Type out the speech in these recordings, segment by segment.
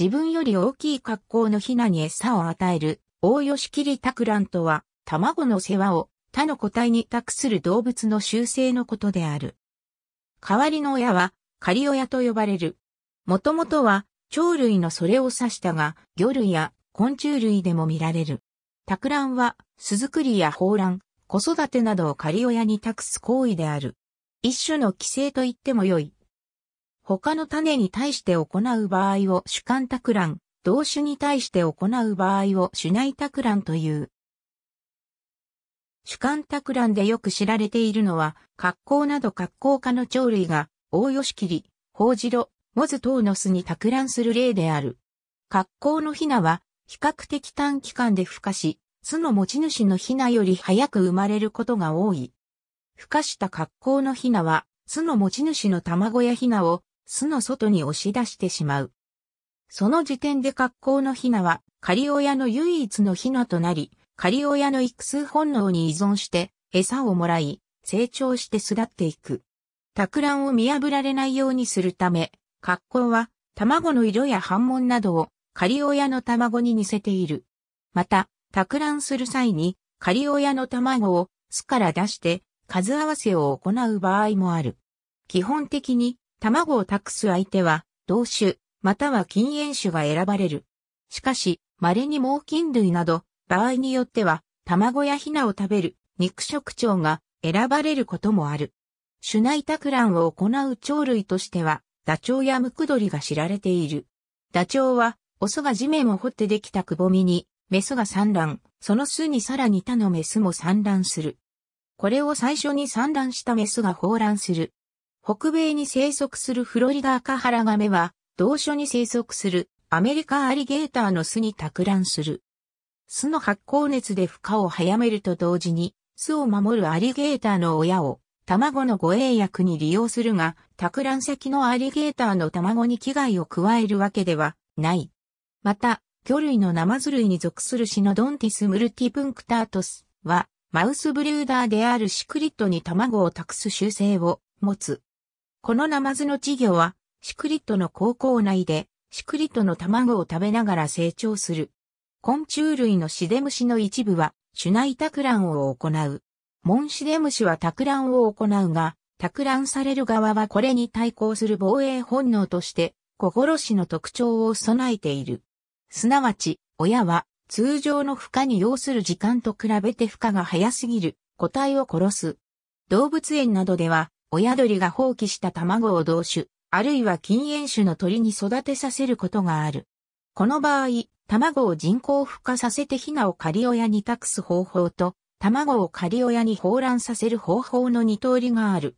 自分より大きい格好のヒナに餌を与える、大吉切タクランとは、卵の世話を他の個体に託する動物の習性のことである。代わりの親は、仮親と呼ばれる。もともとは、鳥類のそれを指したが、魚類や昆虫類でも見られる。タクランは、巣作りや抱卵、子育てなどを仮親に託す行為である。一種の寄生と言ってもよい。他の種に対して行う場合を主観託卵、同種に対して行う場合を主内託卵という。主観託卵でよく知られているのは、格好など格好科の鳥類が、大吉切り、ホウジロ、モズトウノスに託卵する例である。格好のヒナは、比較的短期間で孵化し、巣の持ち主のヒナより早く生まれることが多い。孵化した格好のヒナは、巣の持ち主の卵やヒナを巣の外に押し出してしまう。その時点で格好のヒナは、仮親の唯一のヒナとなり、仮親の育数本能に依存して、餌をもらい、成長して巣立っていく。托卵を見破られないようにするため、格好は、卵の色や反紋などを、仮親の卵に似せている。また、托卵する際に、仮親の卵を巣から出して、数合わせを行う場合もある。基本的に、卵を託す相手は、同種、または禁煙種が選ばれる。しかし、稀に猛禽類など、場合によっては、卵やヒナを食べる肉食鳥が選ばれることもある。種内ラ卵を行う鳥類としては、ダチョウやムクドリが知られている。ダチョウは、オスが地面を掘ってできたくぼみに、メスが産卵、その巣にさらに他のメスも産卵する。これを最初に産卵したメスが放卵する。北米に生息するフロリダアカハラガメは、同所に生息するアメリカアリゲーターの巣に托卵する。巣の発酵熱で孵化を早めると同時に、巣を守るアリゲーターの親を卵の護衛薬に利用するが、托卵先のアリゲーターの卵に危害を加えるわけではない。また、魚類のナマズ類に属するシノドンティスムルティプンクタートスは、マウスブリューダーであるシクリットに卵を託す習性を持つ。このナマズの稚魚は、シクリットの高校内で、シクリットの卵を食べながら成長する。昆虫類のシデムシの一部は、シュナイタクランを行う。モンシデムシはタクランを行うが、タクランされる側はこれに対抗する防衛本能として、心死しの特徴を備えている。すなわち、親は、通常の負荷に要する時間と比べて負荷が早すぎる、個体を殺す。動物園などでは、親鳥が放棄した卵を同種、あるいは禁煙種の鳥に育てさせることがある。この場合、卵を人工孵化させてヒナを仮親に託す方法と、卵を仮親に放卵させる方法の二通りがある。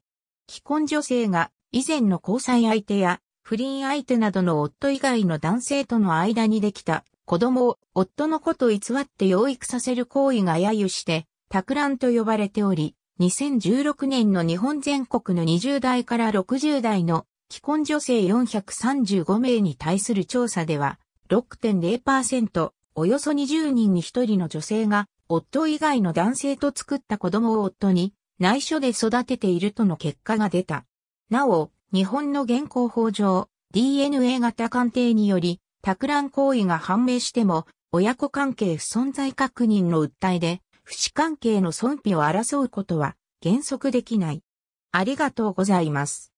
既婚女性が以前の交際相手や不倫相手などの夫以外の男性との間にできた子供を夫の子と偽って養育させる行為が揶揄して、托卵と呼ばれており、2016年の日本全国の20代から60代の既婚女性435名に対する調査では、6.0%、およそ20人に1人の女性が、夫以外の男性と作った子供を夫に内緒で育てているとの結果が出た。なお、日本の現行法上、DNA 型鑑定により、托卵行為が判明しても、親子関係不存在確認の訴えで、不死関係の損否を争うことは原則できない。ありがとうございます。